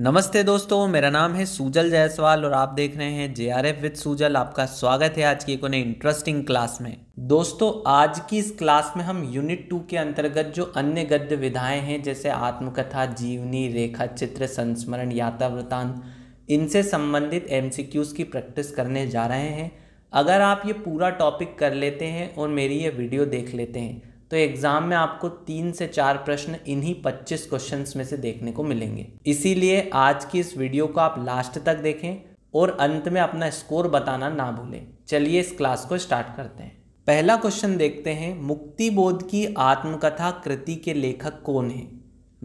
नमस्ते दोस्तों मेरा नाम है सूजल जायसवाल और आप देख रहे हैं J R F with Sujal आपका स्वागत है आज की एक उन्हें इंटरेस्टिंग क्लास में दोस्तों आज की इस क्लास में हम यूनिट टू के अंतर्गत जो अन्य गद्य विधाएं हैं जैसे आत्मकथा जीवनी रेखा चित्र संस्मरण यात्रा वृतान इनसे संबंधित एम की प्रैक्टिस करने जा रहे हैं अगर आप ये पूरा टॉपिक कर लेते हैं और मेरी ये वीडियो देख लेते हैं तो एग्ज़ाम में आपको तीन से चार प्रश्न इन्हीं 25 क्वेश्चंस में से देखने को मिलेंगे इसीलिए आज की इस वीडियो को आप लास्ट तक देखें और अंत में अपना स्कोर बताना ना भूलें चलिए इस क्लास को स्टार्ट करते हैं पहला क्वेश्चन देखते हैं मुक्ति बोध की आत्मकथा कृति के लेखक कौन है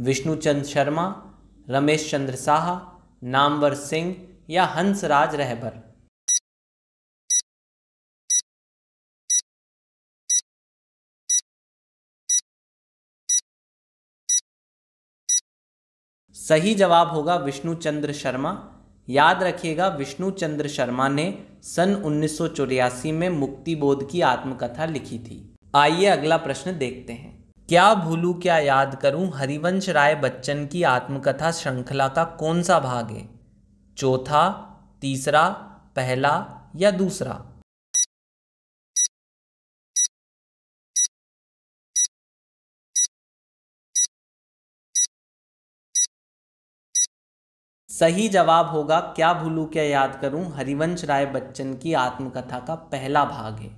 विष्णुचंद शर्मा रमेश चंद्र साहा नामवर सिंह या हंसराज रहबर सही जवाब होगा विष्णु चंद्र शर्मा याद रखिएगा विष्णु चंद्र शर्मा ने सन उन्नीस में मुक्तिबोध की आत्मकथा लिखी थी आइए अगला प्रश्न देखते हैं क्या भूलू क्या याद करूं हरिवंश राय बच्चन की आत्मकथा श्रृंखला का कौन सा भाग है चौथा तीसरा पहला या दूसरा सही जवाब होगा क्या भूलू क्या याद करूं हरिवंश राय बच्चन की आत्मकथा का पहला भाग है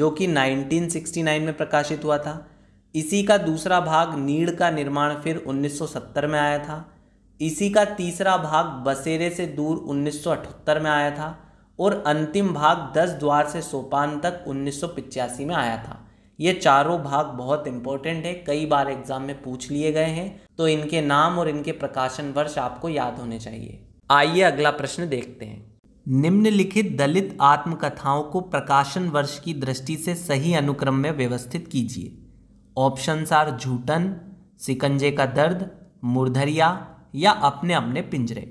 जो कि 1969 में प्रकाशित हुआ था इसी का दूसरा भाग नीड़ का निर्माण फिर 1970 में आया था इसी का तीसरा भाग बसेरे से दूर 1978 में आया था और अंतिम भाग दस द्वार से सोपान तक उन्नीस में आया था ये चारों भाग बहुत इंपॉर्टेंट है कई बार एग्जाम में पूछ लिए गए हैं तो इनके नाम और इनके प्रकाशन वर्ष आपको याद होने चाहिए आइए अगला प्रश्न देखते हैं निम्नलिखित दलित आत्मकथाओं को प्रकाशन वर्ष की दृष्टि से सही अनुक्रम में व्यवस्थित कीजिए ऑप्शंस आर झूठन सिकंजे का दर्द मुरधरिया या अपने अपने पिंजरे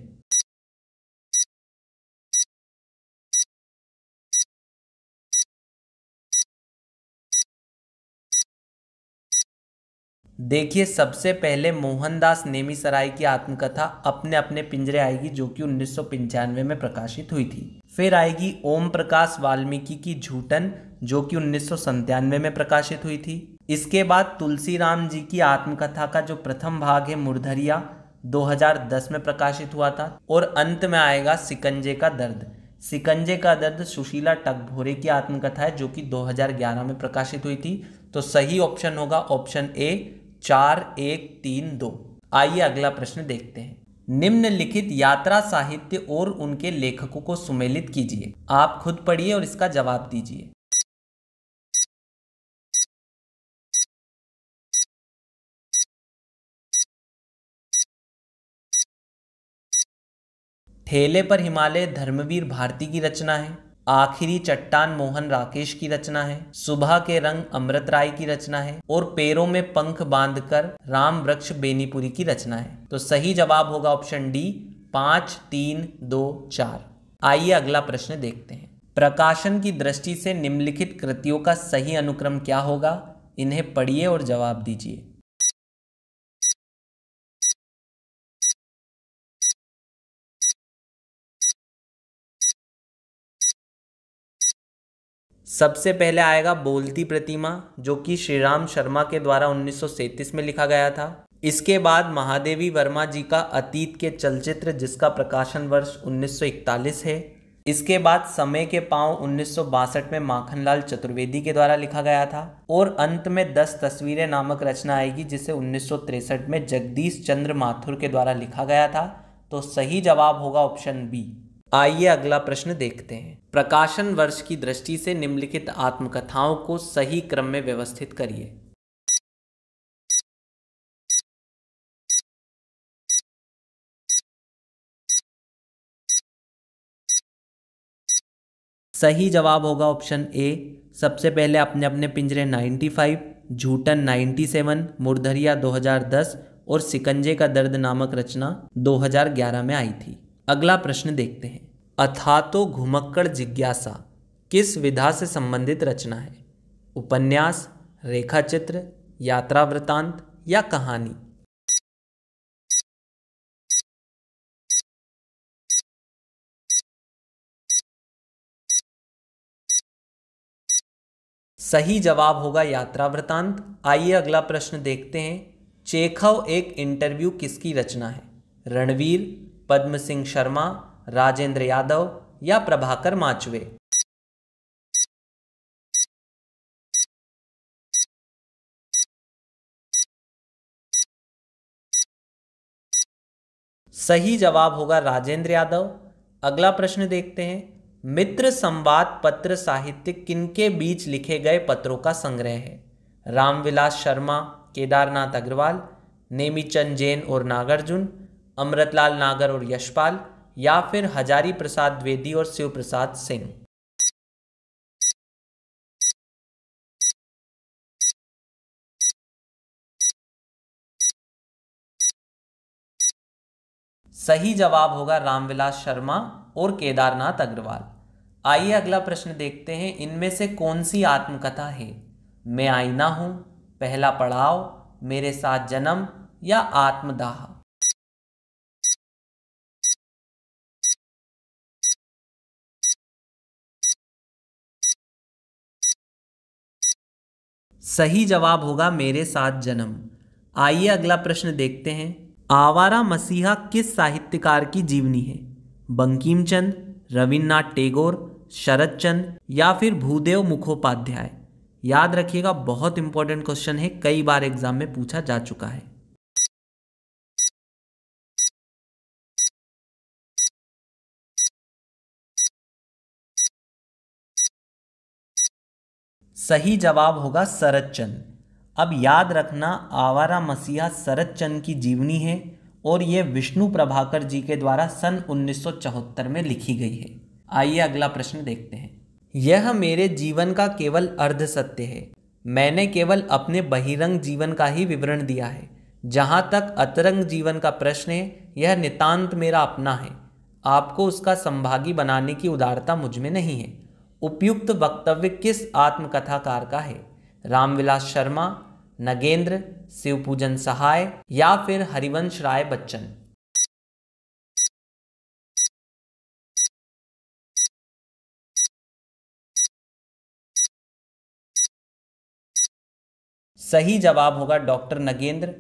देखिए सबसे पहले मोहनदास नेमीसराय की आत्मकथा अपने अपने पिंजरे आएगी जो कि उन्नीस में प्रकाशित हुई थी फिर आएगी ओम प्रकाश वाल्मीकि की झूठन जो कि उन्नीस में प्रकाशित हुई थी इसके बाद तुलसीराम जी की आत्मकथा का जो प्रथम भाग है मुरधरिया 2010 में प्रकाशित हुआ था और अंत में आएगा सिकंजे का दर्द सिकंजे का दर्द सुशीला टकभोरे की आत्मकथा है जो कि 2011 में प्रकाशित हुई थी तो सही ऑप्शन होगा ऑप्शन ए चार एक तीन दो आइए अगला प्रश्न देखते हैं निम्नलिखित यात्रा साहित्य और उनके लेखकों को सुमेलित कीजिए आप खुद पढ़िए और इसका जवाब दीजिए ठेले पर हिमालय धर्मवीर भारती की रचना है आखिरी चट्टान मोहन राकेश की रचना है सुबह के रंग अमृत राय की रचना है और पैरों में पंख बांधकर राम वृक्ष बेनीपुरी की रचना है तो सही जवाब होगा ऑप्शन डी पांच तीन दो चार आइए अगला प्रश्न देखते हैं प्रकाशन की दृष्टि से निम्नलिखित कृतियों का सही अनुक्रम क्या होगा इन्हें पढ़िए और जवाब दीजिए सबसे पहले आएगा बोलती प्रतिमा जो कि श्री राम शर्मा के द्वारा उन्नीस में लिखा गया था इसके बाद महादेवी वर्मा जी का अतीत के चलचित्र जिसका प्रकाशन वर्ष 1941 है इसके बाद समय के पांव उन्नीस में माखनलाल चतुर्वेदी के द्वारा लिखा गया था और अंत में दस तस्वीरें नामक रचना आएगी जिसे उन्नीस में जगदीश चंद्र माथुर के द्वारा लिखा गया था तो सही जवाब होगा ऑप्शन बी आइए अगला प्रश्न देखते हैं प्रकाशन वर्ष की दृष्टि से निम्नलिखित आत्मकथाओं को सही क्रम में व्यवस्थित करिए सही जवाब होगा ऑप्शन ए सबसे पहले अपने अपने पिंजरे 95, झूठन 97, मुरधरिया 2010 और सिकंजे का दर्द नामक रचना 2011 में आई थी अगला प्रश्न देखते हैं अथातो घुमक्कड़ जिज्ञासा किस विधा से संबंधित रचना है उपन्यास रेखाचित्र यात्रा वृतांत या कहानी सही जवाब होगा यात्रा वृतांत आइए अगला प्रश्न देखते हैं चेखव एक इंटरव्यू किसकी रचना है रणवीर पद्म सिंह शर्मा राजेंद्र यादव या प्रभाकर माचवे सही जवाब होगा राजेंद्र यादव अगला प्रश्न देखते हैं मित्र संवाद पत्र साहित्य किनके बीच लिखे गए पत्रों का संग्रह है रामविलास शर्मा केदारनाथ अग्रवाल नेमीचंद जैन और नागार्जुन अमृतलाल नागर और यशपाल या फिर हजारी प्रसाद द्वेदी और शिव प्रसाद सिंह सही जवाब होगा रामविलास शर्मा और केदारनाथ अग्रवाल आइए अगला प्रश्न देखते हैं इनमें से कौन सी आत्मकथा है मैं आईना हूं पहला पड़ाव मेरे साथ जन्म या आत्मदाह सही जवाब होगा मेरे साथ जन्म आइए अगला प्रश्न देखते हैं आवारा मसीहा किस साहित्यकार की जीवनी है बंकिम चंद रविन्द्रनाथ टेगोर शरद चंद या फिर भूदेव मुखोपाध्याय याद रखिएगा बहुत इंपॉर्टेंट क्वेश्चन है कई बार एग्जाम में पूछा जा चुका है सही जवाब होगा शरद चंद अब याद रखना आवारा मसीहा शरद चंद की जीवनी है और ये विष्णु प्रभाकर जी के द्वारा सन 1974 में लिखी गई है आइए अगला प्रश्न देखते हैं यह मेरे जीवन का केवल अर्ध सत्य है मैंने केवल अपने बहिरंग जीवन का ही विवरण दिया है जहाँ तक अतरंग जीवन का प्रश्न है यह नितांत मेरा अपना है आपको उसका संभागी बनाने की उदारता मुझ में नहीं है उपयुक्त वक्तव्य किस आत्मकथाकार का है रामविलास शर्मा नगेंद्र शिवपूजन सहाय या फिर हरिवंश राय बच्चन सही जवाब होगा डॉक्टर नगेंद्र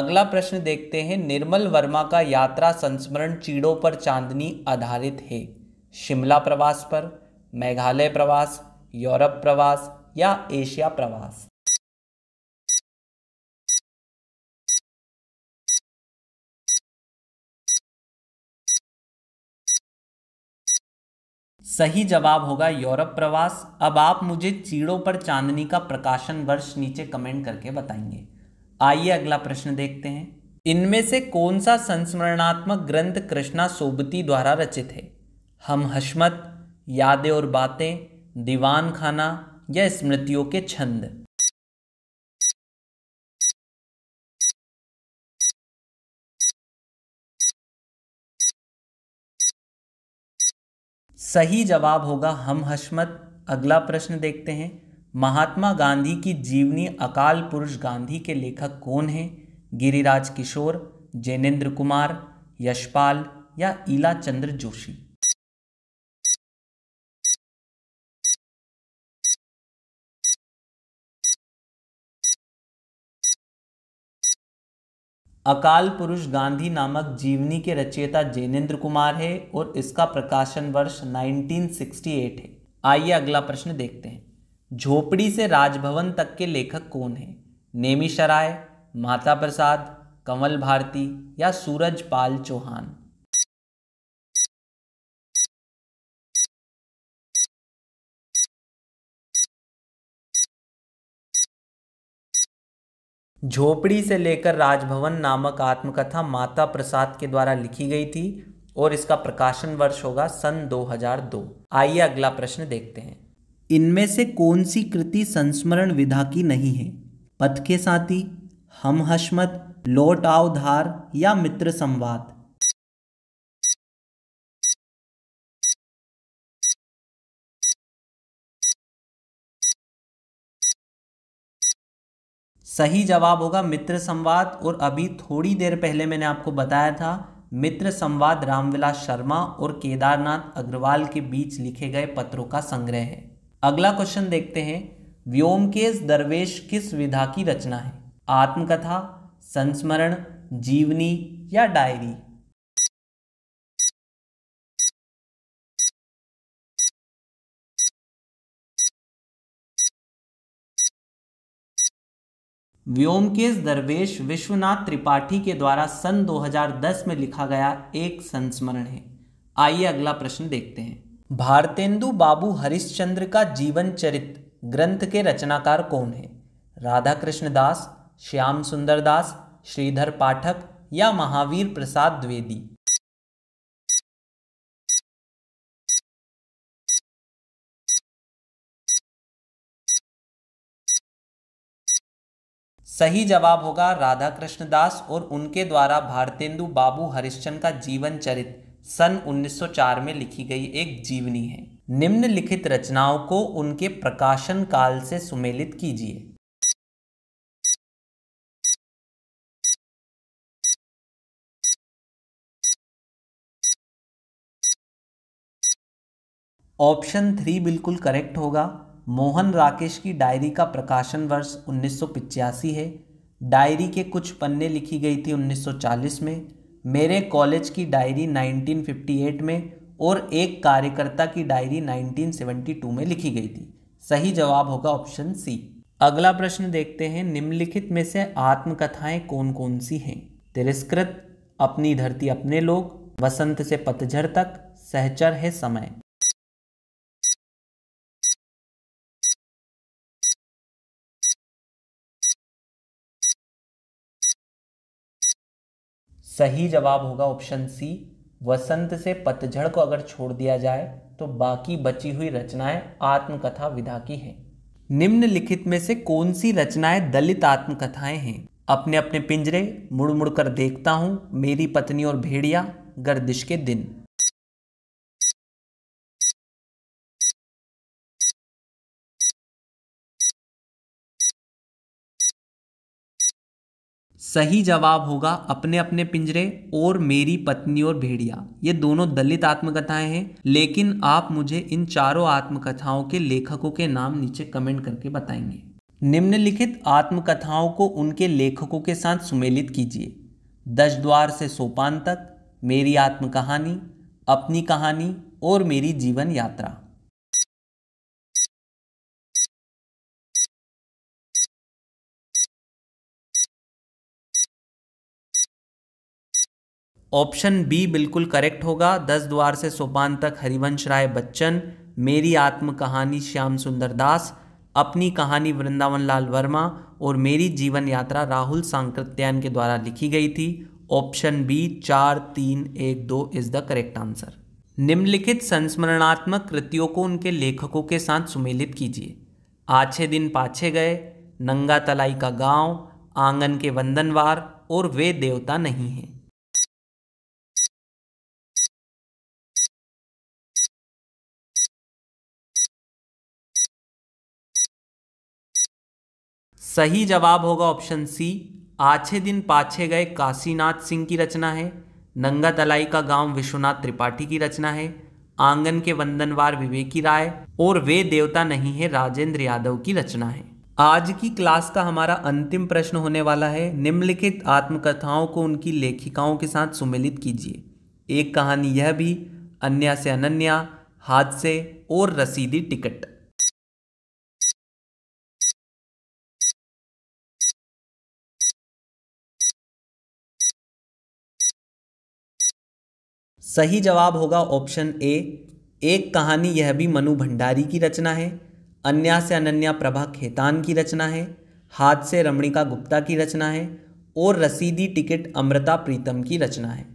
अगला प्रश्न देखते हैं निर्मल वर्मा का यात्रा संस्मरण चीड़ों पर चांदनी आधारित है शिमला प्रवास पर मेघालय प्रवास यूरोप प्रवास या एशिया प्रवास सही जवाब होगा यूरोप प्रवास अब आप मुझे चीड़ों पर चांदनी का प्रकाशन वर्ष नीचे कमेंट करके बताएंगे आइए अगला प्रश्न देखते हैं इनमें से कौन सा संस्मरणात्मक ग्रंथ कृष्णा सोबती द्वारा रचित है हम हशमत यादें और बातें दीवान खाना या स्मृतियों के छंद सही जवाब होगा हम हशमत अगला प्रश्न देखते हैं महात्मा गांधी की जीवनी अकाल पुरुष गांधी के लेखक कौन हैं गिरिराज किशोर जैनेन्द्र कुमार यशपाल या ईला चंद्र जोशी अकाल पुरुष गांधी नामक जीवनी के रचयिता जैनेन्द्र कुमार है और इसका प्रकाशन वर्ष 1968 है आइए अगला प्रश्न देखते हैं झोपड़ी से राजभवन तक के लेखक कौन है नेमी शराय माता प्रसाद कंवल भारती या सूरज पाल चौहान झोपड़ी से लेकर राजभवन नामक आत्मकथा माता प्रसाद के द्वारा लिखी गई थी और इसका प्रकाशन वर्ष होगा सन 2002। आइए अगला प्रश्न देखते हैं इनमें से कौन सी कृति संस्मरण विधा की नहीं है पथ के साथी हम हसमत लौट आओ धार या मित्र संवाद सही जवाब होगा मित्र संवाद और अभी थोड़ी देर पहले मैंने आपको बताया था मित्र संवाद रामविलास शर्मा और केदारनाथ अग्रवाल के बीच लिखे गए पत्रों का संग्रह है अगला क्वेश्चन देखते हैं व्योमकेश दरवेश किस विधा की रचना है आत्मकथा संस्मरण जीवनी या डायरी व्योमकेश दरवेश विश्वनाथ त्रिपाठी के द्वारा सन 2010 में लिखा गया एक संस्मरण है आइए अगला प्रश्न देखते हैं भारतेंदु बाबू हरिश्चंद्र का जीवन चरित ग्रंथ के रचनाकार कौन है राधा कृष्ण दास श्याम सुंदर दास श्रीधर पाठक या महावीर प्रसाद द्विवेदी सही जवाब होगा राधा कृष्ण दास और उनके द्वारा भारतेंदु बाबू हरिश्चंद का जीवन चरित सन 1904 में लिखी गई एक जीवनी है निम्नलिखित रचनाओं को उनके प्रकाशन काल से सुमेलित कीजिए ऑप्शन थ्री बिल्कुल करेक्ट होगा मोहन राकेश की डायरी का प्रकाशन वर्ष उन्नीस है डायरी के कुछ पन्ने लिखी गई थी 1940 में मेरे कॉलेज की डायरी 1958 में और एक कार्यकर्ता की डायरी 1972 में लिखी गई थी सही जवाब होगा ऑप्शन सी अगला प्रश्न देखते हैं निम्नलिखित में से आत्मकथाएं कौन कौन सी हैं तिरस्कृत अपनी धरती अपने लोग वसंत से पतझड़ तक सहचर है समय सही जवाब होगा ऑप्शन सी वसंत से पतझड़ को अगर छोड़ दिया जाए तो बाकी बची हुई रचनाएं आत्मकथा विधा की हैं निम्नलिखित में से कौन सी रचनाएं दलित आत्मकथाएं हैं अपने अपने पिंजरे मुड़ मुड़ कर देखता हूँ मेरी पत्नी और भेड़िया गर्दिश के दिन सही जवाब होगा अपने अपने पिंजरे और मेरी पत्नी और भेड़िया ये दोनों दलित आत्मकथाएं हैं लेकिन आप मुझे इन चारों आत्मकथाओं के लेखकों के नाम नीचे कमेंट करके बताएंगे निम्नलिखित आत्मकथाओं को उनके लेखकों के साथ सुमेलित कीजिए दश द्वार से सोपान तक मेरी आत्मकहानी अपनी कहानी और मेरी जीवन यात्रा ऑप्शन बी बिल्कुल करेक्ट होगा दस द्वार से सोपान तक हरिवंश राय बच्चन मेरी आत्म कहानी श्याम सुंदर दास अपनी कहानी वृंदावन लाल वर्मा और मेरी जीवन यात्रा राहुल सांकृत्यान के द्वारा लिखी गई थी ऑप्शन बी चार तीन एक दो इज़ द करेक्ट आंसर निम्नलिखित संस्मरणात्मक कृतियों को उनके लेखकों के साथ सुमेलित कीजिए आछे दिन पाछे गए नंगा तलाई का गांव आंगन के वंदनवार और वे देवता नहीं हैं सही जवाब होगा ऑप्शन सी आछे दिन पाछे गए काशीनाथ सिंह की रचना है नंगा तलाई का गांव विश्वनाथ त्रिपाठी की रचना है आंगन के वंदनवार विवेकी राय और वे देवता नहीं है राजेंद्र यादव की रचना है आज की क्लास का हमारा अंतिम प्रश्न होने वाला है निम्नलिखित आत्मकथाओं को उनकी लेखिकाओं के साथ सुमिलित कीजिए एक कहानी यह भी अन्या से अनन्या हादसे और रसीदी टिकट सही जवाब होगा ऑप्शन ए एक कहानी यह भी मनु भंडारी की रचना है अन्या से अनन्या प्रभा खेतान की रचना है हाथ से रमणिका गुप्ता की रचना है और रसीदी टिकट अमृता प्रीतम की रचना है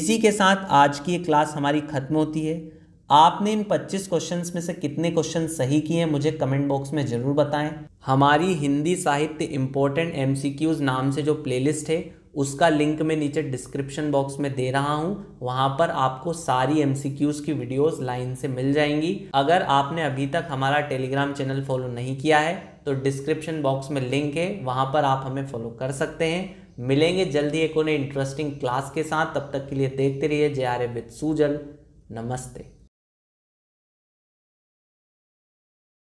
इसी के साथ आज की क्लास हमारी ख़त्म होती है आपने इन 25 क्वेश्चंस में से कितने क्वेश्चन सही किए हैं मुझे कमेंट बॉक्स में ज़रूर बताएं हमारी हिंदी साहित्य इम्पोर्टेंट एमसीक्यूज़ नाम से जो प्लेलिस्ट है उसका लिंक मैं नीचे डिस्क्रिप्शन बॉक्स में दे रहा हूँ वहाँ पर आपको सारी एम की वीडियोस लाइन से मिल जाएंगी अगर आपने अभी तक हमारा टेलीग्राम चैनल फॉलो नहीं किया है तो डिस्क्रिप्शन बॉक्स में लिंक है वहाँ पर आप हमें फॉलो कर सकते हैं मिलेंगे जल्दी एक उन्हें इंटरेस्टिंग क्लास के साथ तब तक के लिए देखते रहिए J R A with Sujal नमस्ते